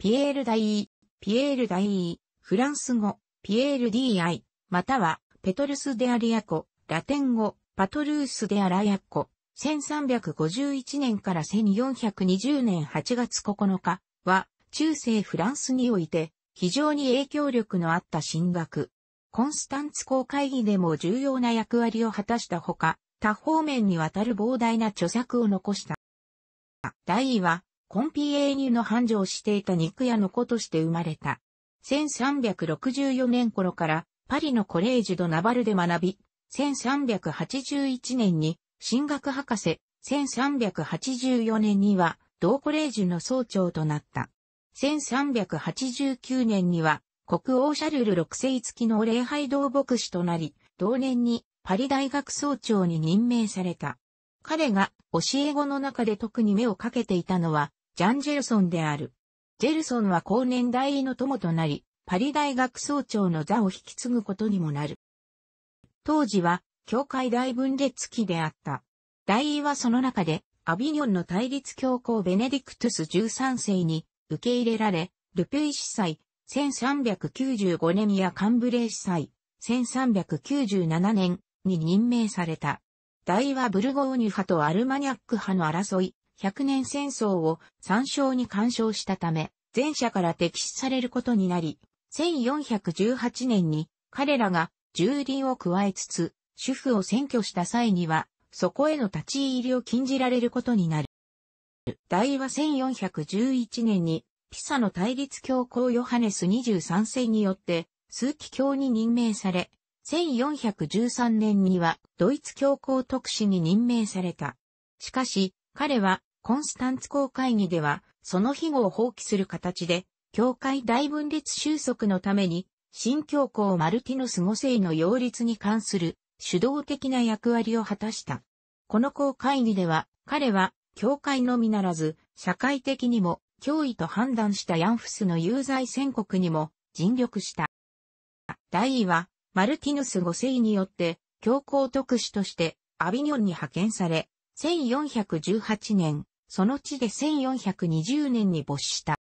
ピエール・ダイー、ピエール・ダイー、フランス語、ピエール・ディー・アイ、または、ペトルス・デ・アリアコ、ラテン語、パトルース・デ・アラヤコ、1351年から1420年8月9日は、中世フランスにおいて、非常に影響力のあった神学。コンスタンツ公会議でも重要な役割を果たしたほか、多方面にわたる膨大な著作を残した。大は、コンピエーニュの繁盛していた肉屋の子として生まれた。1364年頃からパリのコレージュド・ナバルで学び、1381年に進学博士、1384年には同コレージュの総長となった。1389年には国王シャルル6世付きの礼拝堂牧師となり、同年にパリ大学総長に任命された。彼が教え子の中で特に目をかけていたのは、ジャン・ジェルソンである。ジェルソンは後年代医の友となり、パリ大学総長の座を引き継ぐことにもなる。当時は、教会大分裂期であった。大医はその中で、アビニョンの対立教皇ベネディクトゥス13世に受け入れられ、ルペイ司祭、1395年やカンブレー司祭、1397年に任命された。大はブルゴーニュ派とアルマニャック派の争い、100年戦争を参照に干渉したため、前者から敵視されることになり、1418年に彼らが重輪を加えつつ、主婦を占拠した際には、そこへの立ち入りを禁じられることになる。大和1411年に、ピサの対立教皇ヨハネス23世によって、数奇教に任命され、1413年にはドイツ教皇特使に任命された。しかし、彼はコンスタンツ公会議では、その庇護を放棄する形で、教会大分裂収束のために、新教皇マルティノス5世の擁立に関する主導的な役割を果たした。この公会議では、彼は、教会のみならず、社会的にも、脅威と判断したヤンフスの有罪宣告にも、尽力した。第位は、マルティヌス5世によって、教皇特使として、アビニョンに派遣され、1418年、その地で1420年に没した。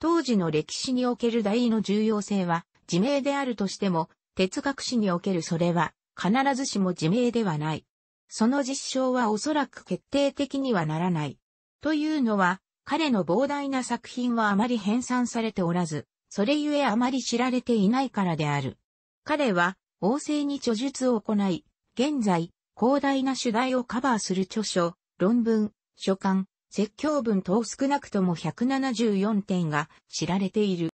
当時の歴史における大の重要性は、自明であるとしても、哲学史におけるそれは、必ずしも自明ではない。その実証はおそらく決定的にはならない。というのは、彼の膨大な作品はあまり編纂されておらず、それゆえあまり知られていないからである。彼は、王政に著述を行い、現在、広大な主題をカバーする著書、論文、書簡、説教文等少なくとも174点が知られている。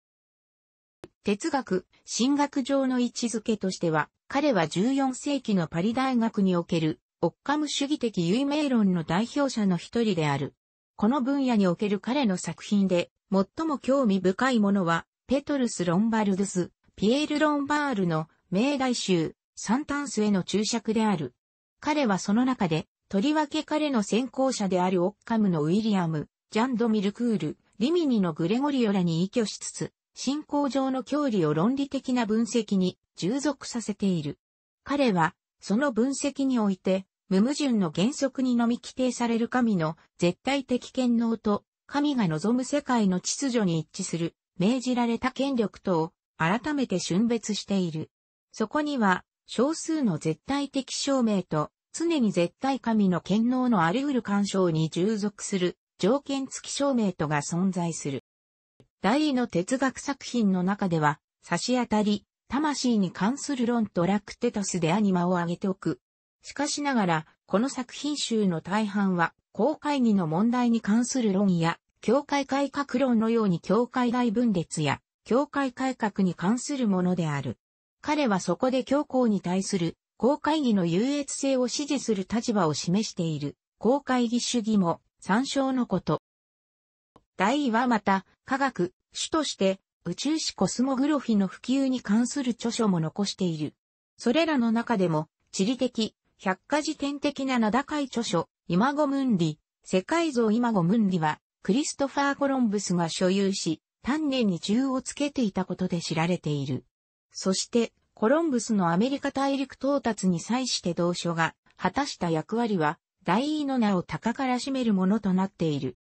哲学、神学上の位置づけとしては、彼は14世紀のパリ大学における、オッカム主義的有名論の代表者の一人である。この分野における彼の作品で、最も興味深いものは、ペトルス・ロンバルドゥス、ピエール・ロンバールの命題集、サンタンスへの注釈である。彼はその中で、とりわけ彼の先行者であるオッカムのウィリアム、ジャンド・ミルクール、リミニのグレゴリオらに依拠しつつ、信仰上の教理を論理的な分析に従属させている。彼は、その分析において、無矛盾の原則にのみ規定される神の絶対的権能と、神が望む世界の秩序に一致する、命じられた権力とを改めて春別している。そこには、少数の絶対的証明と、常に絶対神の権能のあり得る干渉に従属する、条件付き証明とが存在する。二の哲学作品の中では、差し当たり、魂に関する論とラクテトスでアニマを挙げておく。しかしながら、この作品集の大半は、公会議の問題に関する論や、教会改革論のように教会大分裂や、教会改革に関するものである。彼はそこで教皇に対する公会議の優越性を支持する立場を示している公会議主義も参照のこと。大尉はまた科学、主として宇宙史コスモグロフィの普及に関する著書も残している。それらの中でも地理的、百科事典的な名高い著書、今ゴムンリ、世界像今ゴムンリはクリストファー・コロンブスが所有し、丹念に銃をつけていたことで知られている。そして、コロンブスのアメリカ大陸到達に際して同書が果たした役割は、大尉の名を高から占めるものとなっている。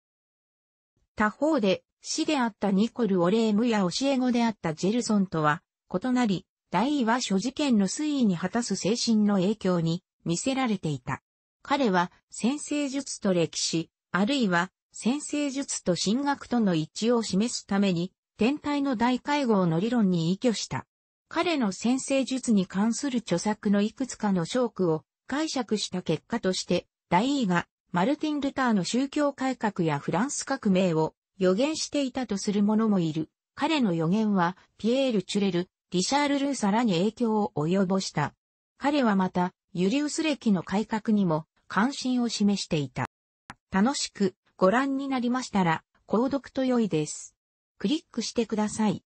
他方で、死であったニコル・オレームや教え子であったジェルソンとは異なり、大尉は諸事件の推移に果たす精神の影響に見せられていた。彼は先生術と歴史、あるいは先生術と神学との一致を示すために、天体の大会合の理論に依拠した。彼の先生術に関する著作のいくつかの証句を解釈した結果として、大イがマルティン・ルターの宗教改革やフランス革命を予言していたとする者もいる。彼の予言は、ピエール・チュレル、リシャール・ルーサらに影響を及ぼした。彼はまた、ユリウス歴の改革にも関心を示していた。楽しくご覧になりましたら、購読と良いです。クリックしてください。